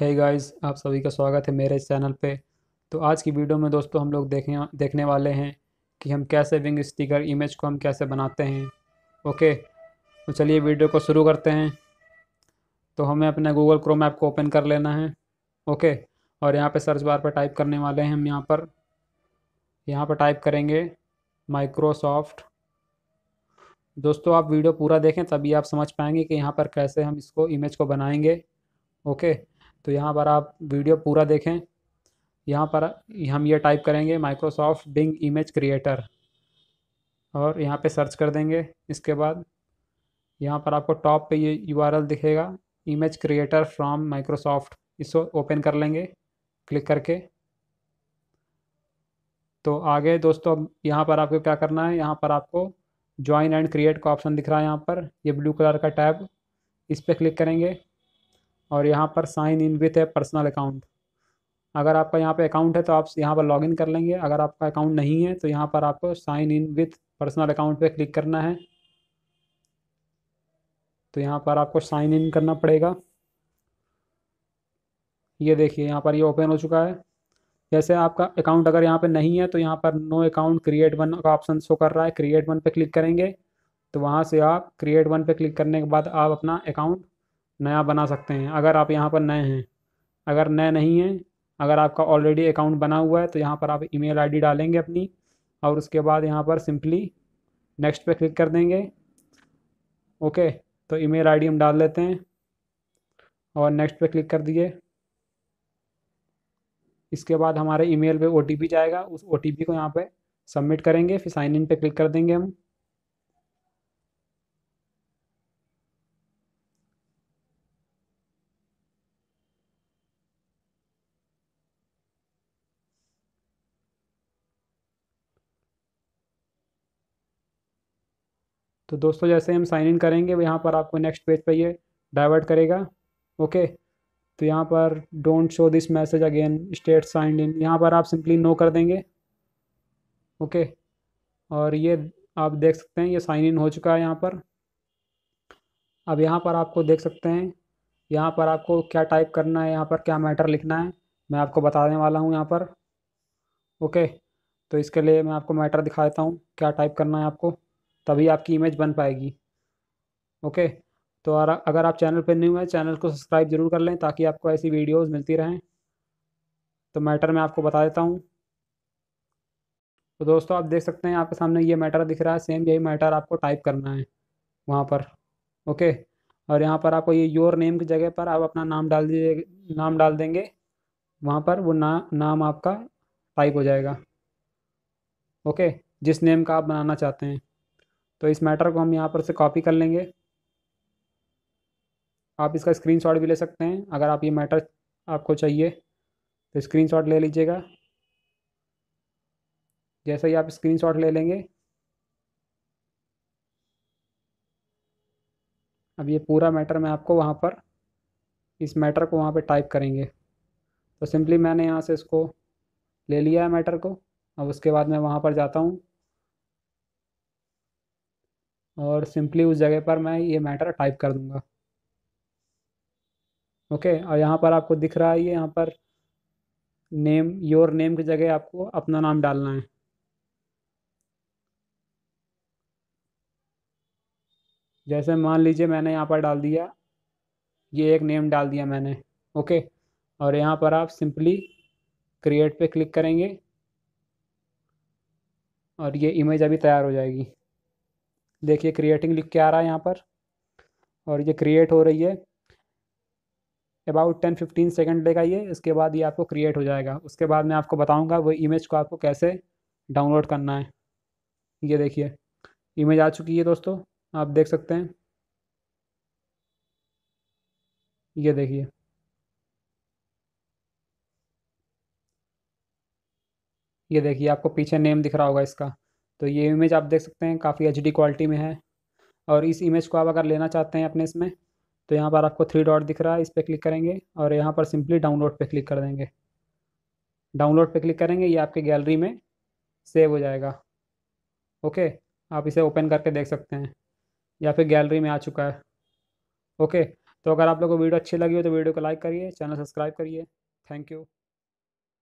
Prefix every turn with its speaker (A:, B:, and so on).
A: है hey guys आप सभी का स्वागत है मेरे चैनल पे तो आज की वीडियो में दोस्तों हम लोग देखें देखने वाले हैं कि हम कैसे विंग स्टिकर इमेज को हम कैसे बनाते हैं ओके तो चलिए वीडियो को शुरू करते हैं तो हमें अपने गूगल क्रोम ऐप को ओपन कर लेना है ओके और यहाँ पे सर्च बार पर टाइप करने वाले हैं हम यहाँ पर यहाँ पर टाइप करेंगे माइक्रोसॉफ्ट दोस्तों आप वीडियो पूरा देखें तभी आप समझ पाएंगे कि यहाँ पर कैसे हम इसको इमेज को बनाएंगे ओके तो यहाँ पर आप वीडियो पूरा देखें यहाँ पर हम ये टाइप करेंगे माइक्रोसॉफ्ट बिंग इमेज क्रिएटर और यहाँ पे सर्च कर देंगे इसके बाद यहाँ पर आपको टॉप पे ये यू दिखेगा इमेज क्रिएटर फ्रॉम माइक्रोसॉफ्ट इसको ओपन कर लेंगे क्लिक करके तो आगे दोस्तों अब यहाँ पर आपको क्या करना है यहाँ पर आपको ज्वाइन एंड क्रिएट का ऑप्शन दिख रहा है यहाँ पर ये ब्लू कलर का टैब इस पर क्लिक करेंगे और यहाँ पर साइन इन विथ है पर्सनल अकाउंट अगर आपका यहाँ पे अकाउंट है तो आप यहाँ पर लॉगिन कर लेंगे अगर आपका अकाउंट नहीं है तो यहाँ पर आपको sign in with personal account पे क्लिक करना है तो यहाँ पर आपको साइन इन करना पड़ेगा ये देखिए यहाँ पर ये ओपन हो चुका है जैसे आपका अकाउंट अगर यहाँ पर नहीं है तो यहाँ पर नो अकाउंट क्रिएट वन का ऑप्शन शो कर रहा है क्रिएट वन पर क्लिक करेंगे तो वहाँ से आप क्रिएट वन पर क्लिक करने के बाद आप अपना अकाउंट नया बना सकते हैं अगर आप यहाँ पर नए हैं अगर नए नहीं हैं अगर आपका ऑलरेडी अकाउंट बना हुआ है तो यहाँ पर आप ईमेल आईडी डालेंगे अपनी और उसके बाद यहाँ पर सिंपली नेक्स्ट पे क्लिक कर देंगे ओके तो ईमेल आईडी हम डाल लेते हैं और नेक्स्ट पे क्लिक कर दिए इसके बाद हमारे ईमेल पे ओ जाएगा उस ओ को यहाँ पे सबमिट करेंगे फिर साइन इन पे क्लिक कर देंगे हम तो दोस्तों जैसे हम साइन इन करेंगे यहाँ पर आपको नेक्स्ट पेज पर ये डाइवर्ट करेगा ओके तो यहाँ पर don't show this message again stay signed in यहाँ पर आप सिंपली नो कर देंगे ओके और ये आप देख सकते हैं ये साइन इन हो चुका है यहाँ पर अब यहाँ पर आपको देख सकते हैं यहाँ पर आपको क्या टाइप करना है यहाँ पर क्या मैटर लिखना है मैं आपको बताने वाला हूँ यहाँ पर ओके तो इसके लिए मैं आपको मैटर दिखा देता हूँ क्या टाइप करना है आपको तभी आपकी इमेज बन पाएगी ओके तो अगर आप चैनल पर न्यू हैं चैनल को सब्सक्राइब जरूर कर लें ताकि आपको ऐसी वीडियोज़ मिलती रहें तो मैटर मैं आपको बता देता हूँ तो दोस्तों आप देख सकते हैं आपके सामने ये मैटर दिख रहा है सेम यही मैटर आपको टाइप करना है वहाँ पर ओके और यहाँ पर आपको ये योर नेम की जगह पर आप अपना नाम डाल दीजिए नाम डाल देंगे वहाँ पर वो ना नाम आपका टाइप हो जाएगा ओके जिस नेम का आप बनाना चाहते हैं तो इस मैटर को हम यहाँ पर से कॉपी कर लेंगे आप इसका स्क्रीनशॉट भी ले सकते हैं अगर आप ये मैटर आपको चाहिए तो स्क्रीनशॉट ले लीजिएगा जैसे ही आप स्क्रीनशॉट ले लेंगे अब ये पूरा मैटर मैं आपको वहाँ पर इस मैटर को वहाँ पे टाइप करेंगे तो सिंपली मैंने यहाँ से इसको ले लिया है मैटर को अब उसके बाद मैं वहाँ पर जाता हूँ और सिंपली उस जगह पर मैं ये मैटर टाइप कर दूंगा ओके और यहाँ पर आपको दिख रहा है ये यहाँ पर नेम योर नेम की जगह आपको अपना नाम डालना है जैसे मान लीजिए मैंने यहाँ पर डाल दिया ये एक नेम डाल दिया मैंने ओके और यहाँ पर आप सिंपली क्रिएट पे क्लिक करेंगे और ये इमेज अभी तैयार हो जाएगी देखिए क्रिएटिंग लिख के आ रहा है यहाँ पर और ये क्रिएट हो रही है अबाउट टेन फिफ्टीन सेकेंड लेगा ये इसके बाद ये आपको क्रिएट हो जाएगा उसके बाद मैं आपको बताऊँगा वो इमेज को आपको कैसे डाउनलोड करना है ये देखिए इमेज आ चुकी है दोस्तों आप देख सकते हैं ये देखिए ये देखिए आपको पीछे नेम दिख रहा होगा इसका तो ये इमेज आप देख सकते हैं काफ़ी एच क्वालिटी में है और इस इमेज को आप अगर लेना चाहते हैं अपने इसमें तो यहाँ पर आपको थ्री डॉट दिख रहा है इस पर क्लिक करेंगे और यहाँ पर सिंपली डाउनलोड पे क्लिक कर देंगे डाउनलोड पे क्लिक करेंगे ये आपके गैलरी में सेव हो जाएगा ओके आप इसे ओपन करके देख सकते हैं या फिर गैलरी में आ चुका है ओके तो अगर आप लोग को वीडियो अच्छी लगी हो तो वीडियो को लाइक करिए चैनल सब्सक्राइब करिए थैंक यू